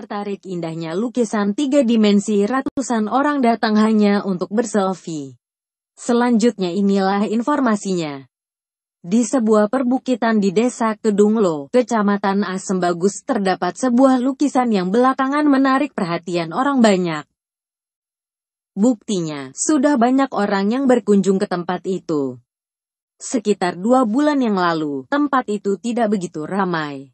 tertarik indahnya lukisan tiga dimensi ratusan orang datang hanya untuk berselfie. Selanjutnya inilah informasinya. Di sebuah perbukitan di desa Kedunglo, kecamatan Asembagus terdapat sebuah lukisan yang belakangan menarik perhatian orang banyak. Buktinya, sudah banyak orang yang berkunjung ke tempat itu. Sekitar dua bulan yang lalu, tempat itu tidak begitu ramai.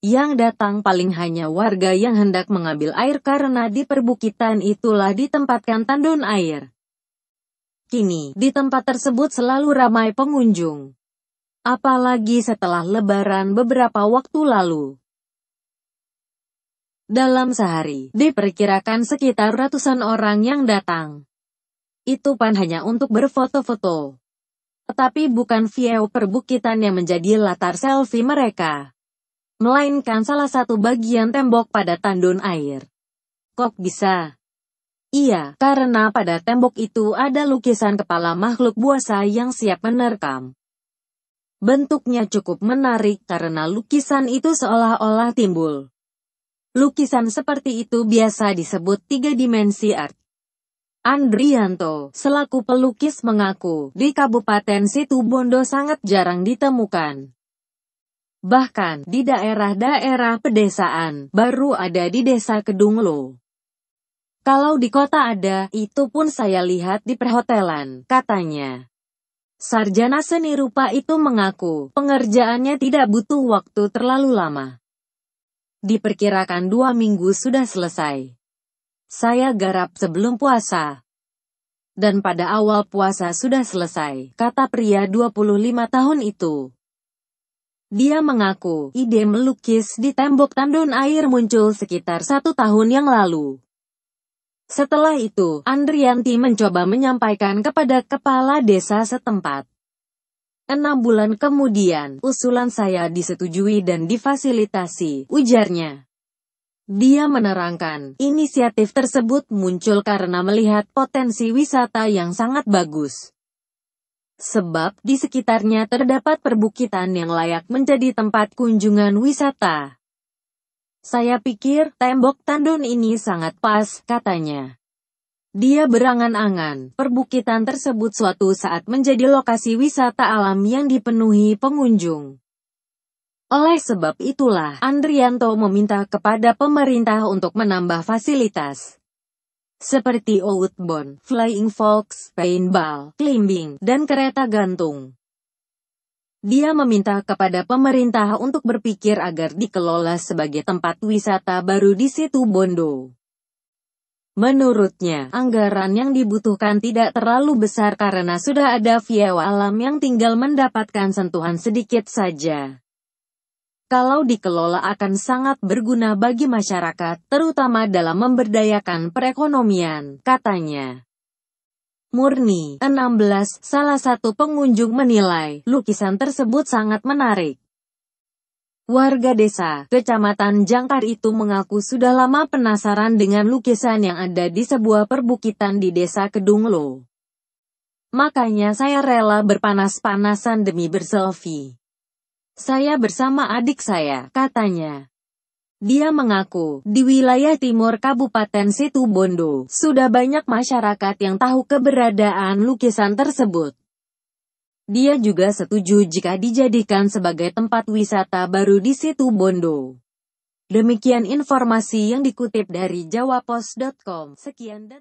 Yang datang paling hanya warga yang hendak mengambil air karena di perbukitan itulah ditempatkan tandon air. Kini, di tempat tersebut selalu ramai pengunjung. Apalagi setelah lebaran beberapa waktu lalu. Dalam sehari, diperkirakan sekitar ratusan orang yang datang. Itu pan hanya untuk berfoto-foto. Tetapi bukan view perbukitan yang menjadi latar selfie mereka melainkan salah satu bagian tembok pada tandon air. Kok bisa? Iya, karena pada tembok itu ada lukisan kepala makhluk buasa yang siap menerkam. Bentuknya cukup menarik karena lukisan itu seolah-olah timbul. Lukisan seperti itu biasa disebut tiga dimensi art. Andrianto, selaku pelukis mengaku, di Kabupaten Situbondo sangat jarang ditemukan. Bahkan, di daerah-daerah pedesaan, baru ada di desa Kedunglo. Kalau di kota ada, itu pun saya lihat di perhotelan, katanya. Sarjana seni rupa itu mengaku, pengerjaannya tidak butuh waktu terlalu lama. Diperkirakan dua minggu sudah selesai. Saya garap sebelum puasa. Dan pada awal puasa sudah selesai, kata pria 25 tahun itu. Dia mengaku, ide melukis di tembok tandon air muncul sekitar satu tahun yang lalu. Setelah itu, Andrianti mencoba menyampaikan kepada kepala desa setempat. Enam bulan kemudian, usulan saya disetujui dan difasilitasi, ujarnya. Dia menerangkan, inisiatif tersebut muncul karena melihat potensi wisata yang sangat bagus sebab di sekitarnya terdapat perbukitan yang layak menjadi tempat kunjungan wisata. Saya pikir tembok tandon ini sangat pas, katanya. Dia berangan-angan, perbukitan tersebut suatu saat menjadi lokasi wisata alam yang dipenuhi pengunjung. Oleh sebab itulah, Andrianto meminta kepada pemerintah untuk menambah fasilitas seperti outbound, flying fox, paintball, climbing, dan kereta gantung. Dia meminta kepada pemerintah untuk berpikir agar dikelola sebagai tempat wisata baru di situ Bondo. Menurutnya, anggaran yang dibutuhkan tidak terlalu besar karena sudah ada view alam yang tinggal mendapatkan sentuhan sedikit saja kalau dikelola akan sangat berguna bagi masyarakat, terutama dalam memberdayakan perekonomian, katanya. Murni, 16, salah satu pengunjung menilai, lukisan tersebut sangat menarik. Warga desa, kecamatan Jangkar itu mengaku sudah lama penasaran dengan lukisan yang ada di sebuah perbukitan di desa Kedunglo. Makanya saya rela berpanas-panasan demi berselfie. Saya bersama adik saya, katanya. Dia mengaku, di wilayah timur Kabupaten Situbondo, sudah banyak masyarakat yang tahu keberadaan lukisan tersebut. Dia juga setuju jika dijadikan sebagai tempat wisata baru di Situbondo. Demikian informasi yang dikutip dari jawapos.com. Sekian dan